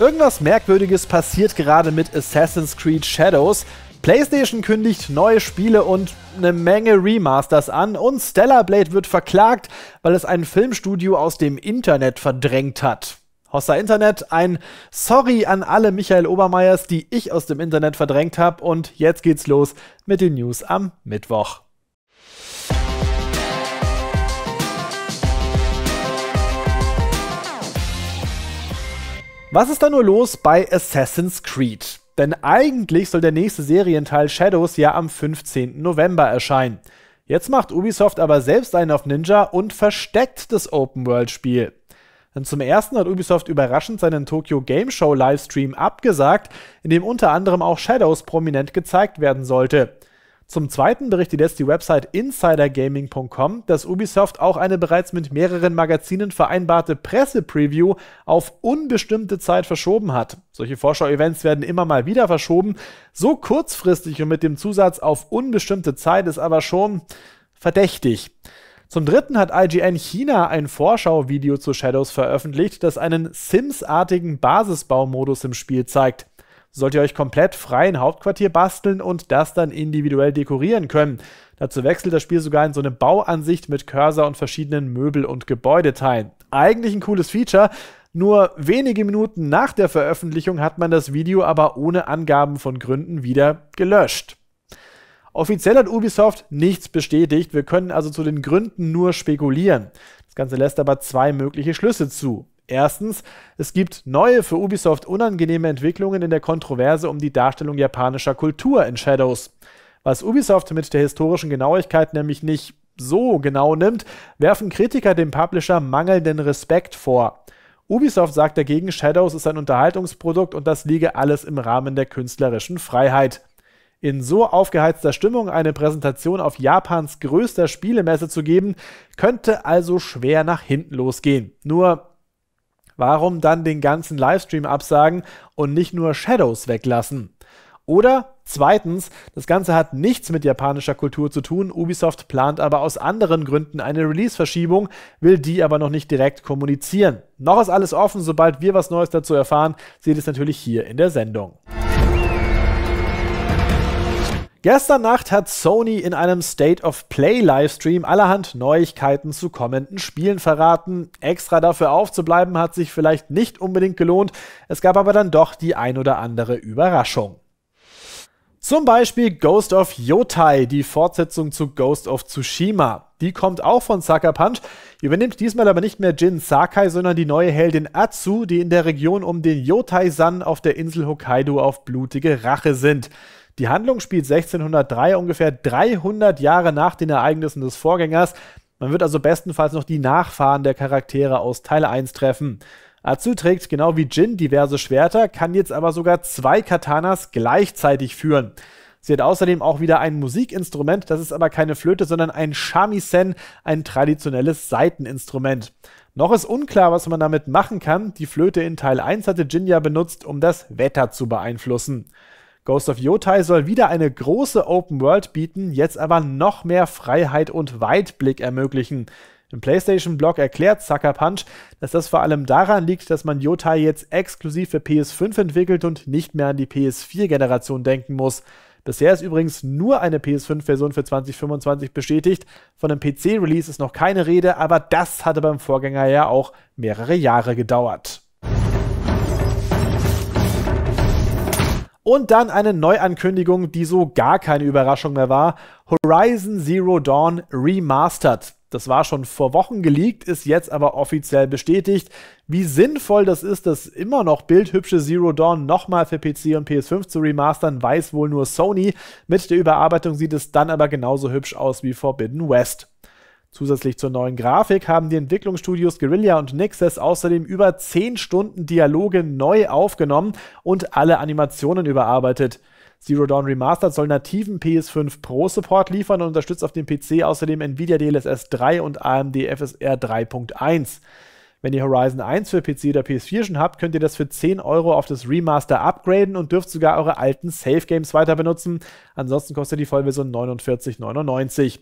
Irgendwas Merkwürdiges passiert gerade mit Assassin's Creed Shadows. PlayStation kündigt neue Spiele und eine Menge Remasters an und Stellar Blade wird verklagt, weil es ein Filmstudio aus dem Internet verdrängt hat. Hossa Internet, ein Sorry an alle Michael Obermeiers, die ich aus dem Internet verdrängt habe und jetzt geht's los mit den News am Mittwoch. Was ist da nur los bei Assassin's Creed? Denn eigentlich soll der nächste Serienteil Shadows ja am 15. November erscheinen. Jetzt macht Ubisoft aber selbst einen auf Ninja und versteckt das Open-World-Spiel. Denn zum ersten hat Ubisoft überraschend seinen Tokyo Game Show Livestream abgesagt, in dem unter anderem auch Shadows prominent gezeigt werden sollte. Zum Zweiten berichtet jetzt die Website insidergaming.com, dass Ubisoft auch eine bereits mit mehreren Magazinen vereinbarte Presse-Preview auf unbestimmte Zeit verschoben hat. Solche Vorschau-Events werden immer mal wieder verschoben. So kurzfristig und mit dem Zusatz auf unbestimmte Zeit ist aber schon verdächtig. Zum Dritten hat IGN China ein Vorschauvideo zu Shadows veröffentlicht, das einen Sims-artigen Basisbaumodus im Spiel zeigt sollt ihr euch komplett frei ein Hauptquartier basteln und das dann individuell dekorieren können. Dazu wechselt das Spiel sogar in so eine Bauansicht mit Cursor und verschiedenen Möbel- und Gebäudeteilen. Eigentlich ein cooles Feature, nur wenige Minuten nach der Veröffentlichung hat man das Video aber ohne Angaben von Gründen wieder gelöscht. Offiziell hat Ubisoft nichts bestätigt, wir können also zu den Gründen nur spekulieren. Das Ganze lässt aber zwei mögliche Schlüsse zu. Erstens, es gibt neue, für Ubisoft unangenehme Entwicklungen in der Kontroverse um die Darstellung japanischer Kultur in Shadows. Was Ubisoft mit der historischen Genauigkeit nämlich nicht so genau nimmt, werfen Kritiker dem Publisher mangelnden Respekt vor. Ubisoft sagt dagegen, Shadows ist ein Unterhaltungsprodukt und das liege alles im Rahmen der künstlerischen Freiheit. In so aufgeheizter Stimmung eine Präsentation auf Japans größter Spielemesse zu geben, könnte also schwer nach hinten losgehen. Nur Warum dann den ganzen Livestream absagen und nicht nur Shadows weglassen? Oder zweitens, das Ganze hat nichts mit japanischer Kultur zu tun, Ubisoft plant aber aus anderen Gründen eine Release-Verschiebung, will die aber noch nicht direkt kommunizieren. Noch ist alles offen, sobald wir was Neues dazu erfahren, seht es natürlich hier in der Sendung. Gestern Nacht hat Sony in einem State of Play Livestream allerhand Neuigkeiten zu kommenden Spielen verraten. Extra dafür aufzubleiben hat sich vielleicht nicht unbedingt gelohnt. Es gab aber dann doch die ein oder andere Überraschung. Zum Beispiel Ghost of Yotai, die Fortsetzung zu Ghost of Tsushima. Die kommt auch von Sucker Punch, übernimmt diesmal aber nicht mehr Jin Sakai, sondern die neue Heldin Atsu, die in der Region um den Yotai-san auf der Insel Hokkaido auf blutige Rache sind. Die Handlung spielt 1603, ungefähr 300 Jahre nach den Ereignissen des Vorgängers. Man wird also bestenfalls noch die Nachfahren der Charaktere aus Teil 1 treffen. Azu trägt genau wie Jin diverse Schwerter, kann jetzt aber sogar zwei Katanas gleichzeitig führen. Sie hat außerdem auch wieder ein Musikinstrument, das ist aber keine Flöte, sondern ein Shamisen, ein traditionelles Saiteninstrument. Noch ist unklar, was man damit machen kann. Die Flöte in Teil 1 hatte Jin ja benutzt, um das Wetter zu beeinflussen. Ghost of Yotai soll wieder eine große Open World bieten, jetzt aber noch mehr Freiheit und Weitblick ermöglichen. Im PlayStation-Blog erklärt Sucker Punch, dass das vor allem daran liegt, dass man Yotai jetzt exklusiv für PS5 entwickelt und nicht mehr an die PS4-Generation denken muss. Bisher ist übrigens nur eine PS5-Version für 2025 bestätigt. Von einem PC-Release ist noch keine Rede, aber das hatte beim Vorgänger ja auch mehrere Jahre gedauert. Und dann eine Neuankündigung, die so gar keine Überraschung mehr war. Horizon Zero Dawn Remastered. Das war schon vor Wochen geleakt, ist jetzt aber offiziell bestätigt. Wie sinnvoll das ist, das immer noch bildhübsche Zero Dawn nochmal für PC und PS5 zu remastern, weiß wohl nur Sony. Mit der Überarbeitung sieht es dann aber genauso hübsch aus wie Forbidden West. Zusätzlich zur neuen Grafik haben die Entwicklungsstudios Guerilla und Nixes außerdem über 10 Stunden Dialoge neu aufgenommen und alle Animationen überarbeitet. Zero Dawn Remastered soll nativen PS5 Pro Support liefern und unterstützt auf dem PC außerdem Nvidia DLSS 3 und AMD FSR 3.1. Wenn ihr Horizon 1 für PC oder PS4 schon habt, könnt ihr das für 10 Euro auf das Remaster upgraden und dürft sogar eure alten Safe Games weiter benutzen. Ansonsten kostet die Vollversion 49,99.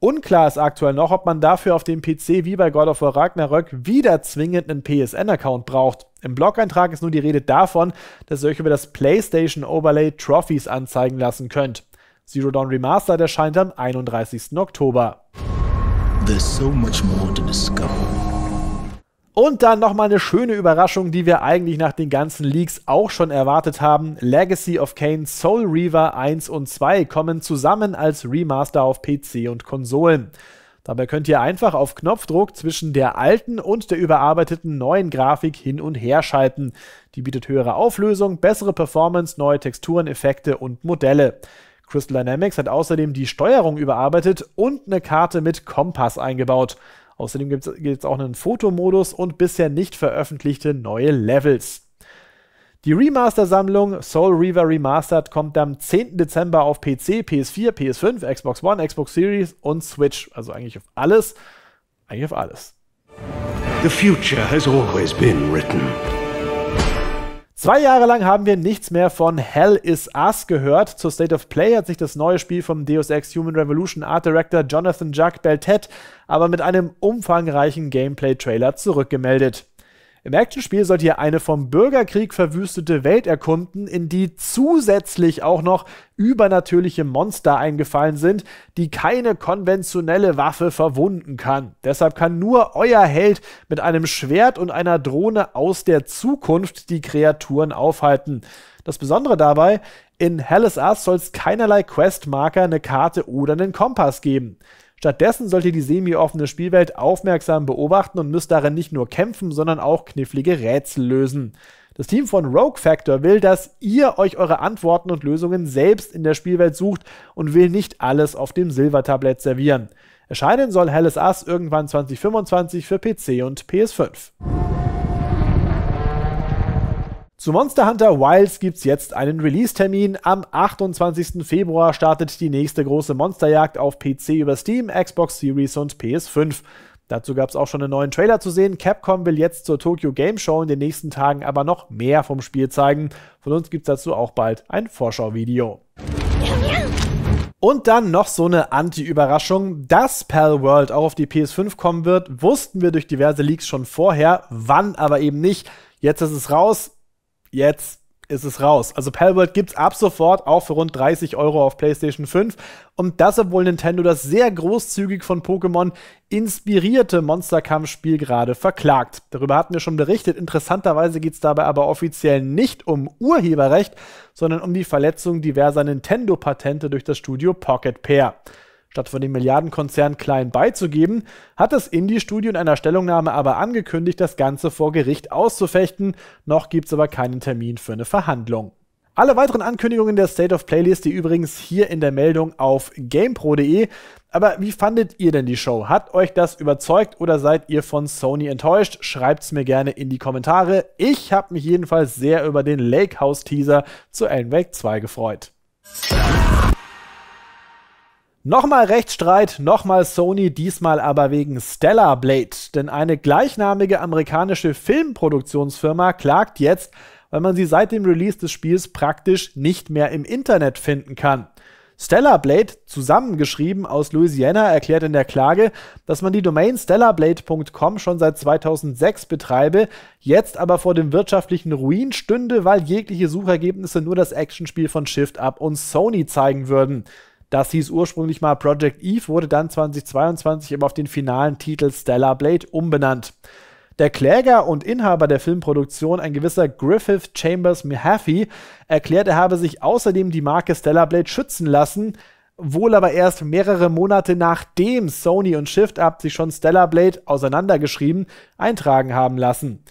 Unklar ist aktuell noch, ob man dafür auf dem PC wie bei God of War Ragnarök wieder zwingend einen PSN-Account braucht. Im Blog-Eintrag ist nur die Rede davon, dass ihr euch über das PlayStation Overlay Trophies anzeigen lassen könnt. Zero Dawn Remastered erscheint am 31. Oktober. There's so much more to discover. Und dann nochmal eine schöne Überraschung, die wir eigentlich nach den ganzen Leaks auch schon erwartet haben. Legacy of Kane Soul Reaver 1 und 2 kommen zusammen als Remaster auf PC und Konsolen. Dabei könnt ihr einfach auf Knopfdruck zwischen der alten und der überarbeiteten neuen Grafik hin und her schalten. Die bietet höhere Auflösung, bessere Performance, neue Texturen, Effekte und Modelle. Crystal Dynamics hat außerdem die Steuerung überarbeitet und eine Karte mit Kompass eingebaut. Außerdem gibt es auch einen Fotomodus und bisher nicht veröffentlichte neue Levels. Die Remaster-Sammlung Soul Reaver Remastered kommt am 10. Dezember auf PC, PS4, PS5, Xbox One, Xbox Series und Switch. Also eigentlich auf alles. Eigentlich auf alles. The future has always been written. Zwei Jahre lang haben wir nichts mehr von Hell is Us gehört. Zur State of Play hat sich das neue Spiel vom Deus Ex Human Revolution Art Director Jonathan Jacques Beltet aber mit einem umfangreichen Gameplay-Trailer zurückgemeldet. Im Actionspiel sollt ihr eine vom Bürgerkrieg verwüstete Welt erkunden, in die zusätzlich auch noch übernatürliche Monster eingefallen sind, die keine konventionelle Waffe verwunden kann. Deshalb kann nur euer Held mit einem Schwert und einer Drohne aus der Zukunft die Kreaturen aufhalten. Das Besondere dabei, in Helles Earth soll es keinerlei Questmarker, eine Karte oder einen Kompass geben. Stattdessen sollt ihr die semi-offene Spielwelt aufmerksam beobachten und müsst darin nicht nur kämpfen, sondern auch knifflige Rätsel lösen. Das Team von Rogue Factor will, dass ihr euch eure Antworten und Lösungen selbst in der Spielwelt sucht und will nicht alles auf dem Silbertablett servieren. Erscheinen soll Helles Ass irgendwann 2025 für PC und PS5. Zu Monster Hunter Wilds gibt es jetzt einen Release-Termin. Am 28. Februar startet die nächste große Monsterjagd auf PC über Steam, Xbox Series und PS5. Dazu gab es auch schon einen neuen Trailer zu sehen. Capcom will jetzt zur Tokyo Game Show in den nächsten Tagen aber noch mehr vom Spiel zeigen. Von uns gibt es dazu auch bald ein Vorschauvideo. Und dann noch so eine Anti-Überraschung, dass Pal World auch auf die PS5 kommen wird, wussten wir durch diverse Leaks schon vorher, wann aber eben nicht. Jetzt ist es raus, jetzt ist es raus. Also Palworld es ab sofort auch für rund 30 Euro auf PlayStation 5. Und das, obwohl Nintendo das sehr großzügig von Pokémon inspirierte Monsterkampfspiel gerade verklagt. Darüber hatten wir schon berichtet. Interessanterweise geht es dabei aber offiziell nicht um Urheberrecht, sondern um die Verletzung diverser Nintendo-Patente durch das Studio Pocket Pair. Statt von dem Milliardenkonzern klein beizugeben, hat das Indie-Studio in einer Stellungnahme aber angekündigt, das Ganze vor Gericht auszufechten. Noch gibt es aber keinen Termin für eine Verhandlung. Alle weiteren Ankündigungen der State of Playlist, die übrigens hier in der Meldung auf gamepro.de. Aber wie fandet ihr denn die Show? Hat euch das überzeugt oder seid ihr von Sony enttäuscht? Schreibt's mir gerne in die Kommentare. Ich habe mich jedenfalls sehr über den Lake House Teaser zu Alan Wake 2 gefreut. Nochmal Rechtsstreit, nochmal Sony, diesmal aber wegen Stellar Blade. Denn eine gleichnamige amerikanische Filmproduktionsfirma klagt jetzt, weil man sie seit dem Release des Spiels praktisch nicht mehr im Internet finden kann. Stellar Blade, zusammengeschrieben aus Louisiana, erklärt in der Klage, dass man die Domain stellarblade.com schon seit 2006 betreibe, jetzt aber vor dem wirtschaftlichen Ruin stünde, weil jegliche Suchergebnisse nur das Actionspiel von Shift Up und Sony zeigen würden. Das hieß ursprünglich mal Project Eve, wurde dann 2022 eben auf den finalen Titel Stellar Blade umbenannt. Der Kläger und Inhaber der Filmproduktion, ein gewisser Griffith Chambers Mahaffey, erklärt, er habe sich außerdem die Marke Stellar Blade schützen lassen, wohl aber erst mehrere Monate nachdem Sony und Shift Up sich schon Stellar Blade auseinandergeschrieben eintragen haben lassen.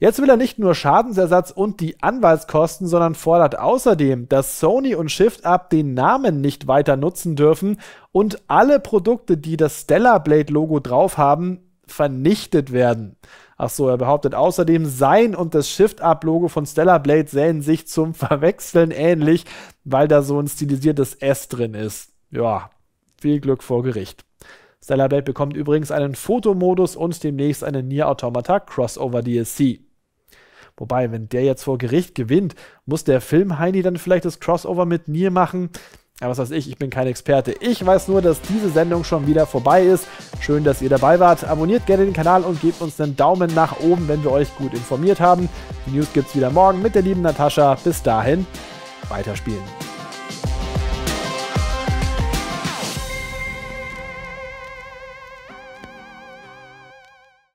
Jetzt will er nicht nur Schadensersatz und die Anwaltskosten, sondern fordert außerdem, dass Sony und ShiftUp den Namen nicht weiter nutzen dürfen und alle Produkte, die das Stellar Blade Logo drauf haben, vernichtet werden. Ach so, er behauptet außerdem, sein und das Shift-Up-Logo von Stellar Blade sähen sich zum Verwechseln ähnlich, weil da so ein stilisiertes S drin ist. Ja, viel Glück vor Gericht. Stellar Blade bekommt übrigens einen Fotomodus und demnächst eine Nier Automata Crossover DLC. Wobei, wenn der jetzt vor Gericht gewinnt, muss der Film Heini dann vielleicht das Crossover mit mir machen. Ja, was weiß ich, ich bin kein Experte. Ich weiß nur, dass diese Sendung schon wieder vorbei ist. Schön, dass ihr dabei wart. Abonniert gerne den Kanal und gebt uns einen Daumen nach oben, wenn wir euch gut informiert haben. Die News gibt's wieder morgen mit der lieben Natascha. Bis dahin, weiterspielen.